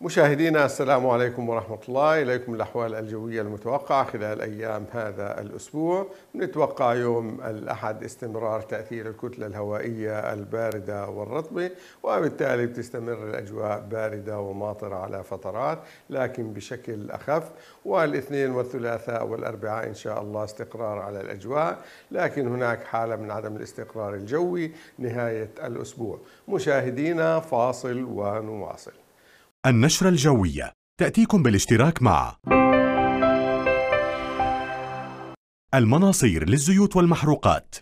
مشاهدينا السلام عليكم ورحمة الله إليكم الأحوال الجوية المتوقعة خلال أيام هذا الأسبوع نتوقع يوم الأحد استمرار تأثير الكتلة الهوائية الباردة والرطبة وبالتالي بتستمر الأجواء باردة وماطرة على فترات لكن بشكل أخف والاثنين والثلاثاء والأربعاء إن شاء الله استقرار على الأجواء لكن هناك حالة من عدم الاستقرار الجوي نهاية الأسبوع مشاهدينا فاصل ونواصل النشرة الجوية تأتيكم بالاشتراك مع المناصير للزيوت والمحروقات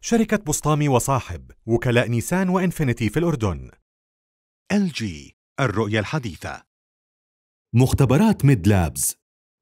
شركة بسطامي وصاحب وكلاء نيسان وإنفينيتي في الأردن LG الرؤية الحديثة مختبرات ميد لابز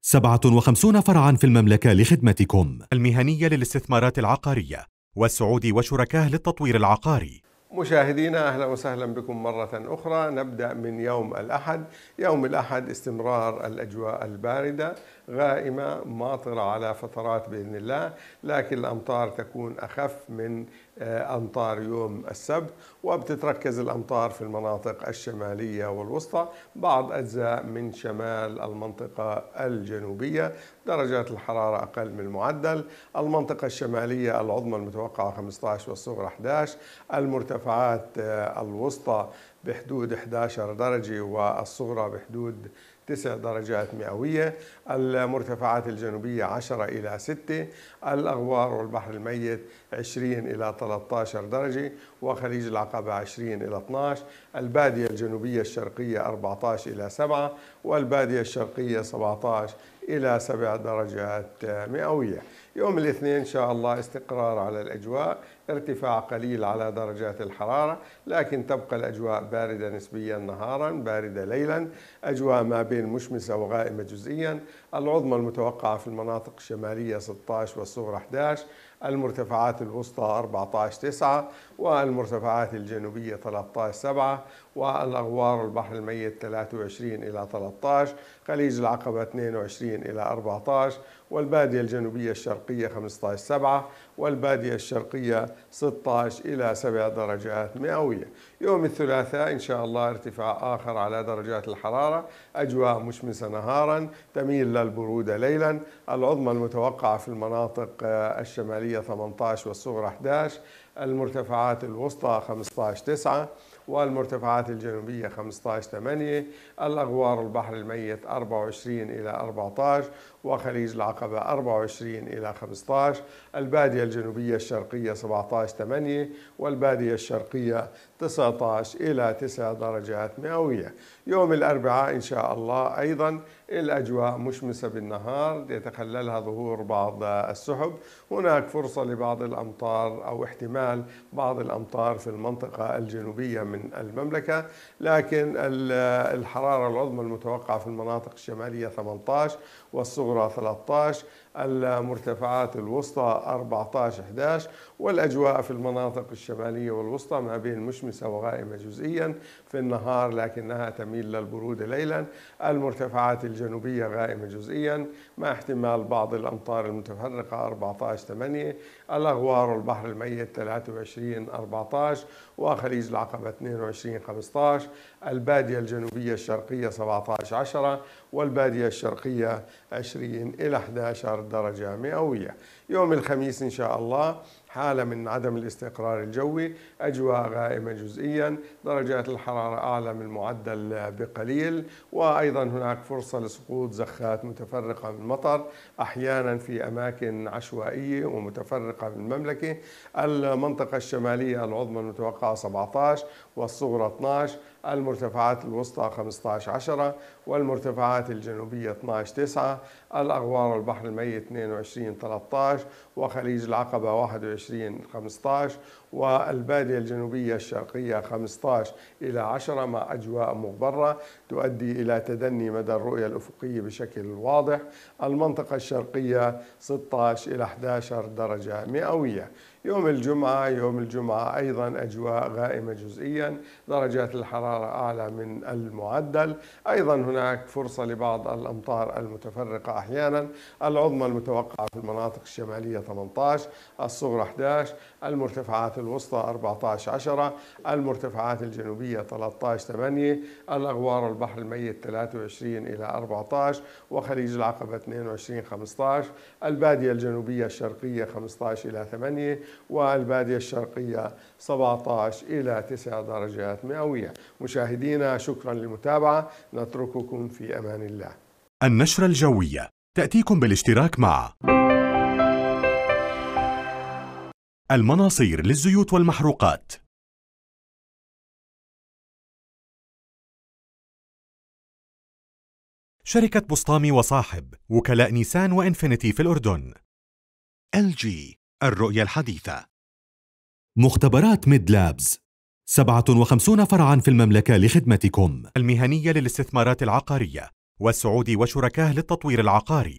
57 فرعا في المملكة لخدمتكم المهنية للاستثمارات العقارية والسعودي وشركاه للتطوير العقاري مشاهدينا اهلا وسهلا بكم مره اخرى نبدا من يوم الاحد، يوم الاحد استمرار الاجواء البارده غائمه ماطره على فترات باذن الله، لكن الامطار تكون اخف من آه، أمطار يوم السبت وبتتركز الأمطار في المناطق الشمالية والوسطى بعض أجزاء من شمال المنطقة الجنوبية درجات الحرارة أقل من المعدل المنطقة الشمالية العظمى المتوقعة 15 والصغرى 11 المرتفعات آه، الوسطى بحدود 11 درجة والصغرى بحدود 9 درجات مئوية المرتفعات الجنوبية 10 إلى 6 الأغوار والبحر الميت 20 إلى 13 درجة وخليج العقبة 20 إلى 12 البادية الجنوبية الشرقية 14 إلى 7 والبادية الشرقية 17 إلى سبع درجات مئوية يوم الاثنين إن شاء الله استقرار على الأجواء ارتفاع قليل على درجات الحرارة لكن تبقى الأجواء باردة نسبيا نهارا باردة ليلا أجواء ما بين مشمسة وغائمة جزئيا العظمى المتوقعة في المناطق الشمالية 16 والصغرى 11 المرتفعات الوسطى 14 9 والمرتفعات الجنوبية 13 7 والأغوار البحر الميت 23 إلى 13 خليج العقبة 22 إلى 14 والبادية الجنوبية الشرقية 15 7 والبادية الشرقية 16 إلى 7 درجات مئوية يوم الثلاثاء إن شاء الله ارتفاع آخر على درجات الحرارة أجواء مشمسة نهارا تميل للبرودة ليلا العظمى المتوقعة في المناطق آه، الشمالية العليا 18 والصغرى 11 المرتفعات الوسطى 15 9 والمرتفعات الجنوبية 15 8 الأغوار البحر الميت 24 إلى 14 وخليج العقبة 24 إلى 15 البادية الجنوبية الشرقية 17 8 والبادية الشرقية 19 إلى 9 درجات مئوية يوم الأربعاء إن شاء الله أيضا الأجواء مشمسة بالنهار يتخللها ظهور بعض السحب هناك فرصة لبعض الأمطار أو احتمال احتمال بعض الأمطار في المنطقة الجنوبية من المملكة لكن الحرارة العظمى المتوقعة في المناطق الشمالية 18 والصغرى 13 المرتفعات الوسطى 14 11 والاجواء في المناطق الشماليه والوسطى ما بين مشمسه وغائمه جزئيا في النهار لكنها تميل للبروده ليلا المرتفعات الجنوبيه غائمه جزئيا مع احتمال بعض الامطار المتفرقه 14 8 الاغوار والبحر الميت 23 14 وخليج العقبه 22 15 الباديه الجنوبيه الشرقيه 17 10 والباديه الشرقيه 20 الى 11 درجة مئوية يوم الخميس إن شاء الله حالة من عدم الاستقرار الجوي أجواء غائمة جزئيا درجات الحرارة أعلى من المعدل بقليل وأيضا هناك فرصة لسقوط زخات متفرقة من المطر أحيانا في أماكن عشوائية ومتفرقة من المملكة المنطقة الشمالية العظمى المتوقعة 17 والصغرى 12 المرتفعات الوسطى 15 10 والمرتفعات الجنوبية 12 9 الأغوار البحر الميت 22 13 وخليج العقبة 21 20 15 والبادية الجنوبية الشرقية 15 إلى 10 مع أجواء مغبرة تؤدي إلى تدني مدى الرؤية الأفقية بشكل واضح المنطقة الشرقية 16 إلى 11 درجة مئوية يوم الجمعة يوم الجمعة أيضا أجواء غائمة جزئيا درجات الحرارة أعلى من المعدل أيضا هناك فرصة لبعض الأمطار المتفرقة أحيانا العظمى المتوقعة في المناطق الشمالية 18 الصغرى 11 المرتفعات الوسطى 14 10 المرتفعات الجنوبية 13 8 الأغوار البحر الميت 23 إلى 14 وخليج العقبة 22 15 البادية الجنوبية الشرقية 15 إلى 8 والبادية الشرقية 17 إلى 9 درجات مئوية مشاهدينا شكرا للمتابعة نترككم في أمان الله النشرة الجوية تأتيكم بالاشتراك مع المناصير للزيوت والمحروقات شركة بسطامي وصاحب وكلاء نيسان وإنفينيتي في الأردن ال جي الرؤية الحديثة مختبرات ميد لابز 57 فرعا في المملكة لخدمتكم المهنية للاستثمارات العقارية والسعودي وشركاه للتطوير العقاري